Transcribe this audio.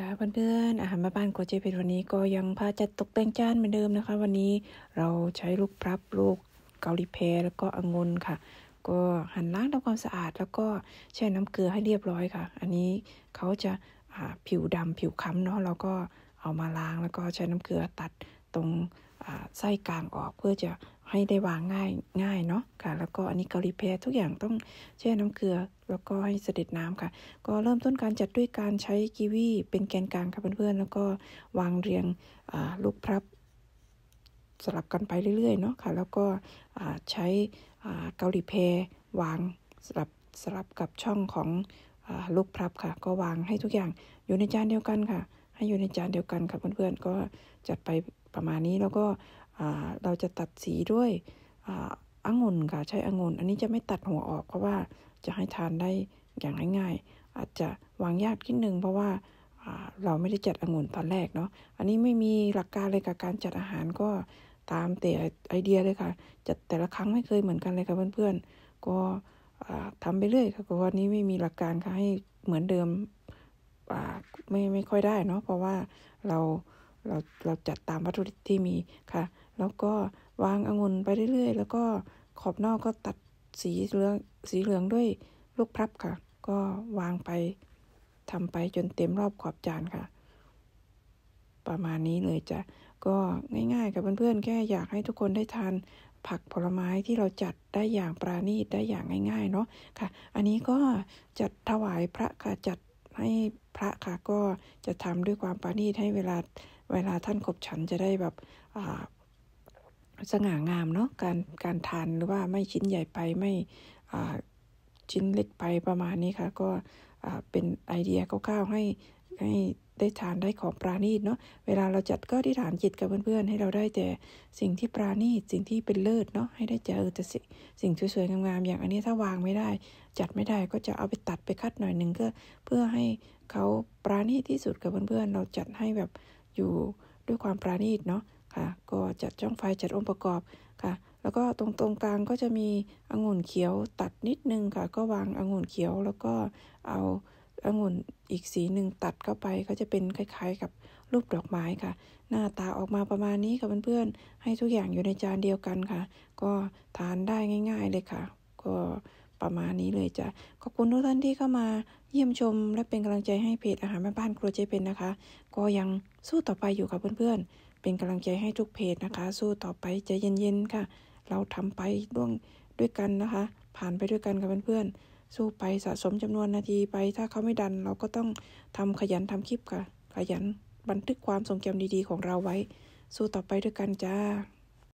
ค่ะเพื่อนๆอาหารแม่บ้านโกเจเป็นวันนี้ก็ยังพาจัดตกแต่งจานเหมือนเดิมนะคะ วันนี้เราใช้ลูกพรับลูกเกาหลีเพแล้วก็องุ่นค่ะ ก็หั่นล้างทำความสะอาด แล้วก็แช่น้ำเกลือให้เรียบร้อยค่ะ อันนี้เขาจะผิวดำผิวคำเนาะเราก็เอามาล้าง แล้วก็ใช้น้ำเกลือตัดตรงไส้กลางออกเพื่อจะให้ได้วางง่ายง่ายเนาะค่ะ แล้วก็อันนี้กาลีเพรทุกอย่างต้องแช่น้ำเกลือ แล้วก็ให้เสด็จน้ำค่ะ ก็เริ่มต้นการจัดด้วยการใช้กีวีเป็นแกนกลางค่ะเพื่อนๆแล้วก็วางเรียงลูกพรับสลับกันไปเรื่อยๆเนาะค่ะ แล้วก็ใช้เกาหลีเพวางสลับสลับกับช่องของลูกพรับค่ะ ก็วางให้ทุกอย่างอยู่ในจานเดียวกันค่ะ ให้อยู่ในจานเดียวกันค่ะเพื่อนๆก็จัดไปประมาณนี้แล้วก็เราจะตัดสีด้วยองุนค่ะใช้องุงนอันนี้จะไม่ตัดหัวออก เพราะว่าจะให้ทานได้อย่างง่ายๆอาจจะวางยากนิดนึงเพราะว่าเราไม่ได้จัดองุงนตอนแรกเนาะอันนี้ไม่มีหลักการเลยกับการจัดอาหารก็ตามแต่ไอเดียเลยค่ะจัดแต่ละครั้งไม่เคยเหมือนกันเลยค่ะเพื่อนๆก็ทำไปเรื่อยค่ะเพราะว่านี้ไม่มีหลักการค่ะให้เหมือนเดิมไม่ไม่ค่อยได้เนาะเพราะว่าเราเราเราจัดตามวัตถุดิบที่มีค่ะแล้วก็วางองุ่นไปเรื่อยๆ แล้วก็ขอบนอกก็ตัดสีเหลืองสีเหลืองด้วยลูกพลับค่ะ ก็วางไปทำไปจนเต็มรอบขอบจานค่ะ ประมาณนี้เลยจ้ะ ก็ง่ายๆก่บเพื่อนๆแค่อยากให้ทุกคนได้ทานผักผลไม้ที่เราจัดได้อย่างปราณีตได้อย่างง่าย ๆ เนาะค่ะ อันนี้ก็จัดถวายพระค่ะจัดให้พระค่ะ ก็จะทำด้วยความปราณีตให้เวลาเวลาท่านขบฉันจะได้แบบสง่างามเนาะการการทานหรือว่าไม่ชิ้นใหญ่ไปไม่ชิ้นเล็กไปประมาณนี้ค่ะก็เป็นไอเดียคร่าวๆให้ให้ได้ทานได้ของปราณีตเนาะเวลาเราจัดก็ที่ฐานจิตกับเพื่อนๆให้เราได้แต่สิ่งที่ปราณีตสิ่งที่เป็นเลิศเนาะให้ได้เจอแต่สิ่งสวยๆงามๆอย่างอันนี้ถ้าวางไม่ได้ จัดไม่ได้ก็จะเอาไปตัดไปคัดหน่อยหนึ่งก็เพื่อให้เขาปราณีตที่สุดกับเพื่อนๆเราจัดให้แบบอยู่ด้วยความปราณีตเนาะค่ะก็จัดช่องไฟจัดองค์ประกอบค่ะ แล้วก็ตรงตรงกลางก็จะมีองุ่นเขียวตัดนิดนึงค่ะ ก็วางองุ่นเขียวแล้วก็เอาองุ่นอีกสีหนึ่งตัดเข้าไปก็จะเป็นคล้ายๆ กับรูปดอกไม้ค่ะ หน้าตาออกมาประมาณนี้ค่ะเพื่อนๆให้ทุกอย่างอยู่ในจานเดียวกันค่ะ ก็ทานได้ง่าย ๆเลยค่ะ ก็ประมาณนี้เลยจ้ะขอบคุณทุกท่านที่เข้ามาเยี่ยมชมและเป็นกำลังใจให้เพจอาหารแม่บ้านครัวเจเป็นนะคะ ก็ยังสู้ต่อไปอยู่ค่ะเพื่อนๆเป็นกำลังใจให้ทุกเพจนะคะ สู้ต่อไปใจเย็นๆค่ะ เราทำไปร่วงด้วยกันนะคะ ผ่านไปด้วยกันกับเพื่อนๆสู้ไปสะสมจำนวนนาทีไป ถ้าเขาไม่ดัน เราก็ต้องทำขยันทำคลิปค่ะ ขยันบันทึกความทรงจำดีๆ ของเราไว้ สู้ต่อไปด้วยกันจ้า